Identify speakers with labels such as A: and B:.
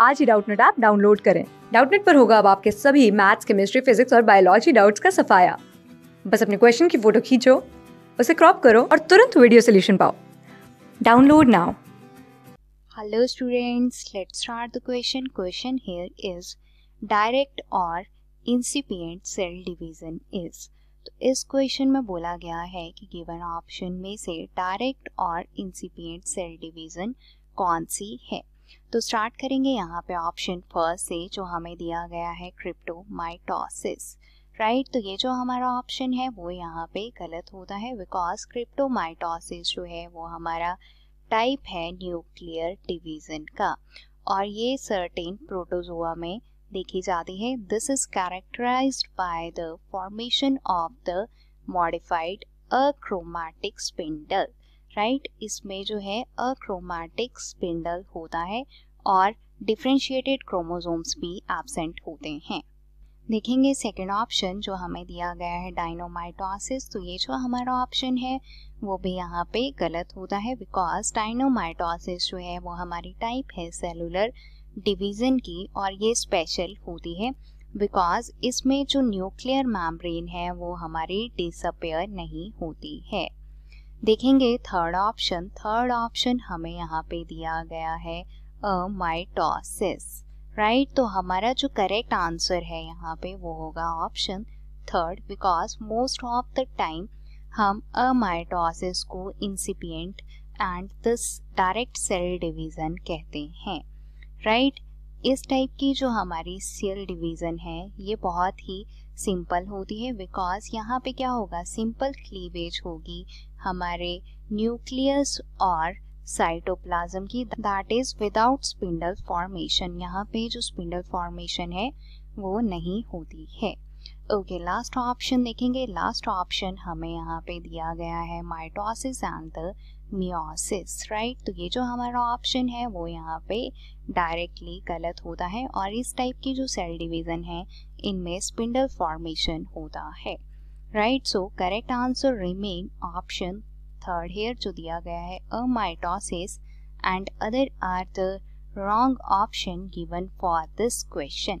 A: आज ही Doubtnut app download करें डाउटनेट पर होगा अब आपके सभी मैथ्स केमिस्ट्री फिजिक्स और बायोलॉजी डाउट्स का सफाया बस अपने क्वेश्चन की फोटो खींचो उसे क्रॉप करो और तुरंत वीडियो सोल्यूशन पाओ download now
B: hello students let's start the question question here is direct और इंसिपिएंट सेल डिवीजन इज़ तो इस क्वेश्चन में बोला गया है कि गिवन ऑप्शन में से डायरेक्ट और इंसिपिएंट सेल डिवीजन कौन सी है तो स्टार्ट करेंगे यहाँ पे ऑप्शन फर्स्ट से जो हमें दिया गया है माइटोसिस राइट तो ये जो हमारा ऑप्शन है वो यहाँ पे गलत होता है बिकॉज क्रिप्टोमाइटोसिस जो है वो हमारा टाइप है न्यूक्लियर डिवीजन का और ये सर्टेन प्रोटोजोआ में देखी जाती है this is characterise by the formation of the modified achromatic spindle right right? इसमें जो है अक्रोमैटिक स्पिंडल होता है और डिफ्रेंशिएटेड क्रोमोजोम्स भी एबसेंट होते हैं देखेंगे सेकेंड ऑप्शन जो हमें दिया गया है डायनोमाइटोसिस तो ये जो हमारा ऑप्शन है वो भी यहाँ पे गलत होता है बिकॉज डायनोमाइटोसिस जो है वो हमारी टाइप है सेलुलर डिवीज़न की और ये स्पेशल होती है बिकॉज इसमें जो न्यूक्लियर मैम्ब्रेन है वो हमारी डिसअपेयर नहीं होती है देखेंगे थर्ड ऑप्शन थर्ड ऑप्शन हमें यहाँ पे दिया गया है अ माइटोसिस राइट तो हमारा जो करेक्ट आंसर है यहाँ पे वो होगा option third because most of the time हम अ माइटोसिस को incipient and this direct cell division कहते हैं राइट right? इस टाइप की जो हमारी सेल डिवीज़न है ये बहुत ही सिंपल होती है बिकॉज यहाँ पे क्या होगा सिंपल क्लीवेज होगी हमारे न्यूक्लियस और साइटोप्लाज्म की that is without spindle formation यहाँ पे जो स्पिंडल फॉर्मेशन है वो नहीं होती है ओके लास्ट ऑप्शन देखेंगे लास्ट ऑप्शन हमें यहाँ पे दिया गया है mitosis and the meiosis right तो ये जो हमारा ऑप्शन है वो यहाँ पे डायरेक्टली गलत होता है और इस टाइप की जो सेल डिवीज़न है इनमें स्पिंडल फॉर्मेशन होता है right so correct answer remain option third here जो दिया गया है uh mitosis and other are the wrong option given for this question